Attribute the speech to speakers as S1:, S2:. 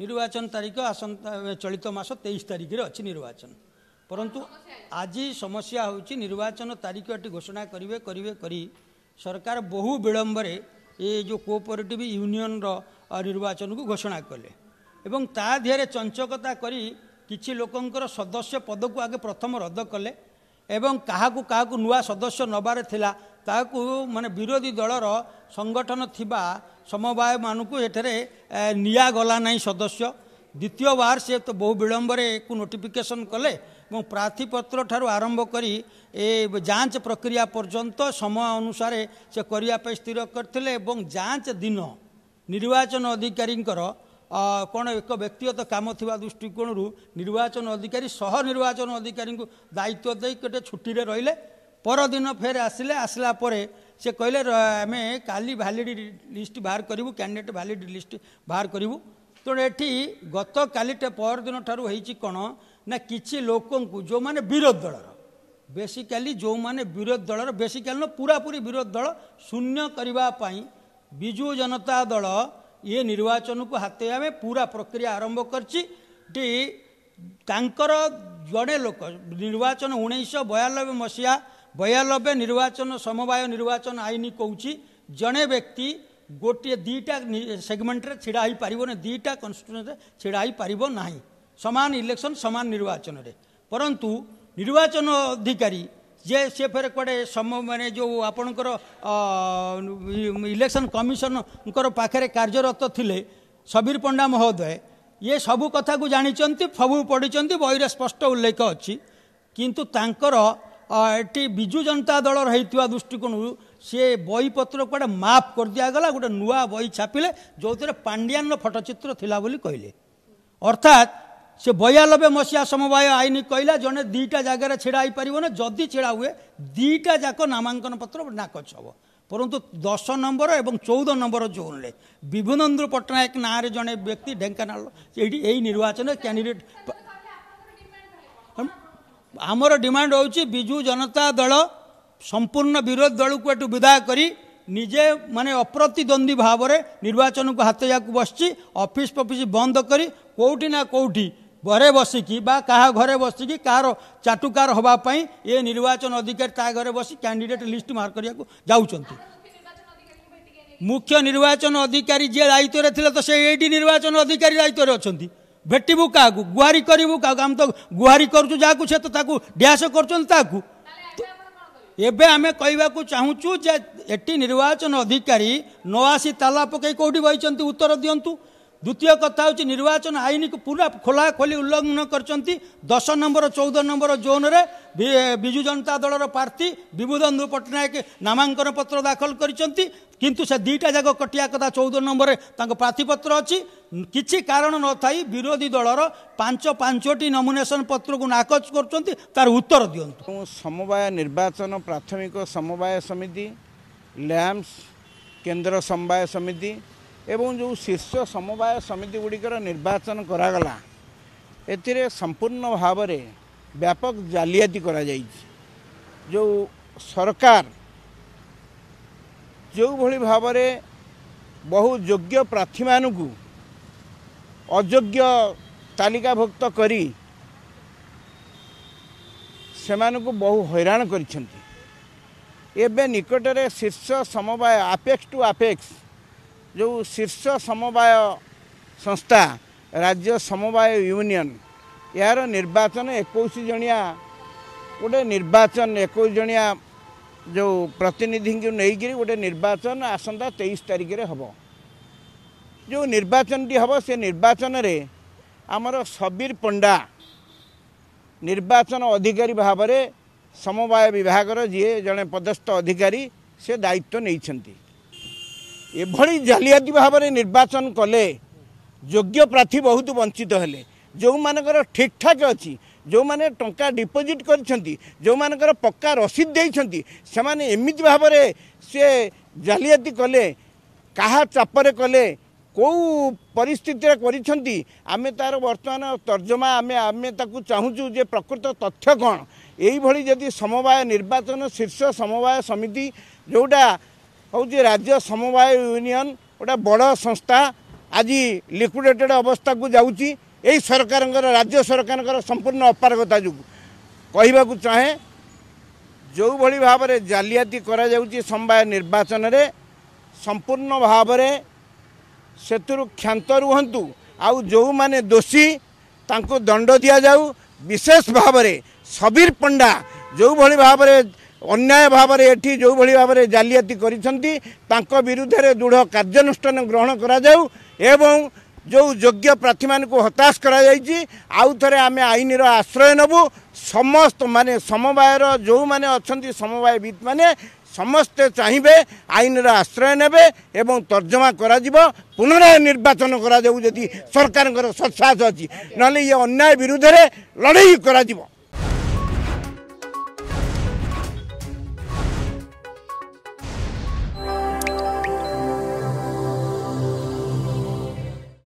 S1: ନିର୍ବାଚନ ତାରିଖ ଆସନ୍ତା ଚଳିତ ମାସ ତେଇଶ ତାରିଖରେ ଅଛି ନିର୍ବାଚନ ପରନ୍ତୁ ଆଜି ସମସ୍ୟା ହେଉଛି ନିର୍ବାଚନ ତାରିଖ ଏଠି ଘୋଷଣା କରିବେ କରିବେ କରି ସରକାର ବହୁ ବିଳମ୍ବରେ ଏ ଯେଉଁ କୋଅପରେଟିଭ୍ ୟୁନିଅନ୍ର ନିର୍ବାଚନକୁ ଘୋଷଣା କଲେ ଏବଂ ତା ଦେହରେ ଚଞ୍ଚକତା କରି କିଛି ଲୋକଙ୍କର ସଦସ୍ୟ ପଦକୁ ଆଗେ ପ୍ରଥମ ରଦ୍ଦ କଲେ ଏବଂ କାହାକୁ କାହାକୁ ନୂଆ ସଦସ୍ୟ ନେବାରେ ଥିଲା ତାହାକୁ ମାନେ ବିରୋଧୀ ଦଳର ସଂଗଠନ ଥିବା ସମବାୟମାନଙ୍କୁ ଏଠାରେ ନିଆଗଲା ନାହିଁ ସଦସ୍ୟ ଦ୍ୱିତୀୟ ବାର ସେ ତ ବହୁ ବିଳମ୍ବରେ ଏକୁ ନୋଟିଫିକେସନ୍ କଲେ ଏବଂ ପ୍ରାର୍ଥୀପତ୍ର ଠାରୁ ଆରମ୍ଭ କରି ଏ ଯାଞ୍ଚ ପ୍ରକ୍ରିୟା ପର୍ଯ୍ୟନ୍ତ ସମୟ ଅନୁସାରେ ସେ କରିବା ପାଇଁ ସ୍ଥିର କରିଥିଲେ ଏବଂ ଯାଞ୍ଚ ଦିନ ନିର୍ବାଚନ ଅଧିକାରୀଙ୍କର କ'ଣ ଏକ ବ୍ୟକ୍ତିଗତ କାମ ଥିବା ଦୃଷ୍ଟିକୋଣରୁ ନିର୍ବାଚନ ଅଧିକାରୀ ସହ ନିର୍ବାଚନ ଅଧିକାରୀଙ୍କୁ ଦାୟିତ୍ୱ ଦେଇ ଗୋଟେ ଛୁଟିରେ ରହିଲେ ପରଦିନ ଫେର ଆସିଲେ ଆସିଲା ପରେ ସେ କହିଲେ ଆମେ କାଲି ଭ୍ୟାଲିଡ଼ ଲିଷ୍ଟ ବାହାର କରିବୁ କ୍ୟାଣ୍ଡିଡେଟ୍ ଭ୍ୟାଲିଡ଼ ଲିଷ୍ଟ ବାହାର କରିବୁ ତେଣୁ ଏଠି ଗତକାଲିଟେ ପରଦିନ ଠାରୁ ହେଇଛି କ'ଣ ନା କିଛି ଲୋକଙ୍କୁ ଯେଉଁମାନେ ବିରୋଧୀ ଦଳର ବେସିକାଲି ଯେଉଁମାନେ ବିରୋଧୀ ଦଳର ବେସିକାଲି ନ ପୁରାପୁରି ବିରୋଧୀ ଦଳ ଶୂନ୍ୟ କରିବା ପାଇଁ ବିଜୁ ଜନତା ଦଳ ଇଏ ନିର୍ବାଚନକୁ ହାତେଇ ଆମେ ପୁରା ପ୍ରକ୍ରିୟା ଆରମ୍ଭ କରିଛି ଟି ତାଙ୍କର ଜଣେ ଲୋକ ନିର୍ବାଚନ ଉଣେଇଶହ ବୟାନବେ ମସିହା ବୟାନବେ ନିର୍ବାଚନ ସମବାୟ ନିର୍ବାଚନ ଆଇନ କହୁଛି ଜଣେ ବ୍ୟକ୍ତି ଗୋଟିଏ ଦୁଇଟା ସେଗମେଣ୍ଟରେ ଛିଡ଼ା ହୋଇପାରିବ ନାହିଁ ଦୁଇଟା କନଷ୍ଟିଚୁଏନ୍ସରେ ଛିଡ଼ା ହୋଇପାରିବ ନାହିଁ ସମାନ ଇଲେକ୍ସନ୍ ସମାନ ନିର୍ବାଚନରେ ପରନ୍ତୁ ନିର୍ବାଚନ ଅଧିକାରୀ जे सेटे समे जो आपणको कार्यरत कमिसनको पाख्या पंडा महोदय ये सबै कथा जाने सबै पढिन्छ बहिर स्पष्ट उल्लेख अझ किंतु तर यी विजु जनता दलको दृष्टिकोण सि बहिपत्र कुरा माफ गरिदिगलाए नापिले जोति पाण्डिया फटोचित कहिले अर्थात ସେ ବୟାନବେ ମସିହା ସମବାୟ ଆଇନ କହିଲା ଜଣେ ଦୁଇଟା ଜାଗାରେ ଛିଡ଼ା ହେଇପାରିବ ନା ଯଦି ଛିଡ଼ା ହୁଏ ଦୁଇଟା ଯାକ ନାମାଙ୍କନ ପତ୍ର ନାକଚ ହେବ ପରନ୍ତୁ ଦଶ ନମ୍ବର ଏବଂ ଚଉଦ ନମ୍ବର ଜୋନ୍ରେ ବିଭୁନନ୍ଦୁ ପଟ୍ଟନାୟକ ନାଁରେ ଜଣେ ବ୍ୟକ୍ତି ଢେଙ୍କାନାଳ ଏଇଠି ଏଇ ନିର୍ବାଚନରେ କ୍ୟାଣ୍ଡିଡେଟ୍ ଆମର ଡିମାଣ୍ଡ ହେଉଛି ବିଜୁ ଜନତା ଦଳ ସମ୍ପୂର୍ଣ୍ଣ ବିରୋଧ ଦଳକୁ ଏଠୁ ବିଦାୟ କରି ନିଜେ ମାନେ ଅପ୍ରତିଦ୍ୱନ୍ଦ୍ୱୀ ଭାବରେ ନିର୍ବାଚନକୁ ହାତ ହାତଯାକୁ ବସିଛି ଅଫିସ୍ ଫଫିସ୍ ବନ୍ଦ କରି କେଉଁଠି ନା କେଉଁଠି ଘରେ ବସିକି ବା କାହା ଘରେ ବସିକି କାହାର ଚାଟୁକାର ହେବା ପାଇଁ ଏ ନିର୍ବାଚନ ଅଧିକାରୀ ତା ଘରେ ବସି କ୍ୟାଣ୍ଡିଡେଟ୍ ଲିଷ୍ଟ ବାହାର କରିବାକୁ ଯାଉଛନ୍ତି ମୁଖ୍ୟ ନିର୍ବାଚନ ଅଧିକାରୀ ଯିଏ ଦାୟିତ୍ୱରେ ଥିଲେ ତ ସେ ଏଇଠି ନିର୍ବାଚନ ଅଧିକାରୀ ଦାୟିତ୍ୱରେ ଅଛନ୍ତି ଭେଟିବୁ କାହାକୁ ଗୁହାରି କରିବୁ କାହାକୁ ଆମେ ତ ଗୁହାରି କରୁଛୁ ଯାହାକୁ ସେ ତ ତାକୁ ଡ୍ୟାସ କରୁଛନ୍ତି ତାହାକୁ ଏବେ ଆମେ କହିବାକୁ ଚାହୁଁଛୁ ଯେ ଏଠି ନିର୍ବାଚନ ଅଧିକାରୀ ନ ଆସି ତାଲା ପକାଇ କେଉଁଠି ବହିଛନ୍ତି ଉତ୍ତର ଦିଅନ୍ତୁ ଦ୍ୱିତୀୟ କଥା ହେଉଛି ନିର୍ବାଚନ ଆଇନକୁ ପୁରା ଖୋଲାଖୋଲି ଉଲ୍ଲଂଘନ କରିଛନ୍ତି ଦଶ ନମ୍ବର ଚଉଦ ନମ୍ବର ଜୋନ୍ରେ ବିଜୁ ଜନତା ଦଳର ପ୍ରାର୍ଥୀ ବିଭୁଧନ୍ଦୁ ପଟ୍ଟନାୟକ ନାମାଙ୍କନ ପତ୍ର ଦାଖଲ କରିଛନ୍ତି କିନ୍ତୁ ସେ ଦୁଇଟା ଯାକ କଟିବା କଥା ଚଉଦ ନମ୍ବରରେ ତାଙ୍କ ପ୍ରାର୍ଥୀପତ୍ର ଅଛି କିଛି କାରଣ ନଥାଇ ବିରୋଧୀ ଦଳର ପାଞ୍ଚ ପାଞ୍ଚଟି ନମିନେସନ ପତ୍ରକୁ ନାକଚ କରୁଛନ୍ତି ତାର ଉତ୍ତର ଦିଅନ୍ତୁ
S2: ସମବାୟ ନିର୍ବାଚନ ପ୍ରାଥମିକ ସମବାୟ ସମିତି ଲ୍ୟାମ୍ପସ କେନ୍ଦ୍ର ସମବାୟ ସମିତି ଏବଂ ଯେଉଁ ଶୀର୍ଷ ସମବାୟ ସମିତି ଗୁଡ଼ିକର ନିର୍ବାଚନ କରାଗଲା ଏଥିରେ ସମ୍ପୂର୍ଣ୍ଣ ଭାବରେ ବ୍ୟାପକ ଜାଲିଆତି କରାଯାଇଛି ଯେଉଁ ସରକାର ଯେଉଁଭଳି ଭାବରେ ବହୁ ଯୋଗ୍ୟ ପ୍ରାର୍ଥୀମାନଙ୍କୁ ଅଯୋଗ୍ୟ ତାଲିକାଭୁକ୍ତ କରି ସେମାନଙ୍କୁ ବହୁ ହଇରାଣ କରିଛନ୍ତି ଏବେ ନିକଟରେ ଶୀର୍ଷ ସମବାୟ ଆପେକ୍ସ ଟୁ ଆପେକ୍ସ ଯେଉଁ ଶୀର୍ଷ ସମବାୟ ସଂସ୍ଥା ରାଜ୍ୟ ସମବାୟ ୟୁନିଅନ ଏହାର ନିର୍ବାଚନ ଏକୋଇଶ ଜଣିଆ ଗୋଟେ ନିର୍ବାଚନ ଏକୋଇଶ ଜଣିଆ ଯେଉଁ ପ୍ରତିନିଧିଙ୍କୁ ନେଇକିରି ଗୋଟେ ନିର୍ବାଚନ ଆସନ୍ତା ତେଇଶ ତାରିଖରେ ହେବ ଯେଉଁ ନିର୍ବାଚନଟି ହେବ ସେ ନିର୍ବାଚନରେ ଆମର ସବୀର ପଣ୍ଡା ନିର୍ବାଚନ ଅଧିକାରୀ ଭାବରେ ସମବାୟ ବିଭାଗର ଯିଏ ଜଣେ ପଦସ୍ଥ ଅଧିକାରୀ ସେ ଦାୟିତ୍ୱ ନେଇଛନ୍ତି ଏଭଳି ଜାଲିଆତି ଭାବରେ ନିର୍ବାଚନ କଲେ ଯୋଗ୍ୟ ପ୍ରାର୍ଥୀ ବହୁତ ବଞ୍ଚିତ ହେଲେ ଯେଉଁମାନଙ୍କର ଠିକ୍ଠାକ୍ ଅଛି ଯେଉଁମାନେ ଟଙ୍କା ଡିପୋଜିଟ୍ କରିଛନ୍ତି ଯେଉଁମାନଙ୍କର ପକ୍କା ରସିଦ ଦେଇଛନ୍ତି ସେମାନେ ଏମିତି ଭାବରେ ସେ ଜାଲିଆତି କଲେ କାହା ଚାପରେ କଲେ କେଉଁ ପରିସ୍ଥିତିରେ କରିଛନ୍ତି ଆମେ ତା'ର ବର୍ତ୍ତମାନ ତର୍ଜମା ଆମେ ଆମେ ତାକୁ ଚାହୁଁଛୁ ଯେ ପ୍ରକୃତ ତଥ୍ୟ କ'ଣ ଏଇଭଳି ଯଦି ସମବାୟ ନିର୍ବାଚନ ଶୀର୍ଷ ସମବାୟ ସମିତି ଯେଉଁଟା ହେଉଛି ରାଜ୍ୟ ସମବାୟ ୟୁନିଅନ୍ ଗୋଟେ ବଡ଼ ସଂସ୍ଥା ଆଜି ଲିକ୍ୱିଡେଟେଡ୍ ଅବସ୍ଥାକୁ ଯାଉଛି ଏହି ସରକାରଙ୍କର ରାଜ୍ୟ ସରକାରଙ୍କର ସମ୍ପୂର୍ଣ୍ଣ ଅପାରଗତା ଯୋଗୁଁ କହିବାକୁ ଚାହେଁ ଯେଉଁଭଳି ଭାବରେ ଜାଲିଆତି କରାଯାଉଛି ସମବାୟ ନିର୍ବାଚନରେ ସମ୍ପୂର୍ଣ୍ଣ ଭାବରେ ସେଥିରୁ କ୍ଷାନ୍ତ ରୁହନ୍ତୁ ଆଉ ଯେଉଁମାନେ ଦୋଷୀ ତାଙ୍କୁ ଦଣ୍ଡ ଦିଆଯାଉ ବିଶେଷ ଭାବରେ ସବୀର ପଣ୍ଡା ଯେଉଁଭଳି ଭାବରେ ଅନ୍ୟାୟ ଭାବରେ ଏଠି ଯେଉଁଭଳି ଭାବରେ ଜାଲିଆତି କରିଛନ୍ତି ତାଙ୍କ ବିରୁଦ୍ଧରେ ଦୃଢ଼ କାର୍ଯ୍ୟାନୁଷ୍ଠାନ ଗ୍ରହଣ କରାଯାଉ ଏବଂ ଯେଉଁ ଯୋଗ୍ୟ ପ୍ରାର୍ଥୀମାନଙ୍କୁ ହତାଶ କରାଯାଇଛି ଆଉ ଥରେ ଆମେ ଆଇନର ଆଶ୍ରୟ ନେବୁ ସମସ୍ତ ମାନେ ସମବାୟର ଯେଉଁମାନେ ଅଛନ୍ତି ସମବାୟବିତ୍ମାନେ ସମସ୍ତେ ଚାହିଁବେ ଆଇନର ଆଶ୍ରୟ ନେବେ ଏବଂ ତର୍ଜମା କରାଯିବ ପୁନରାୟ ନିର୍ବାଚନ କରାଯାଉ ଯଦି ସରକାରଙ୍କର ସତ୍ସାହସ ଅଛି ନହେଲେ ଇଏ ଅନ୍ୟାୟ ବିରୁଦ୍ଧରେ ଲଢ଼େଇ କରାଯିବ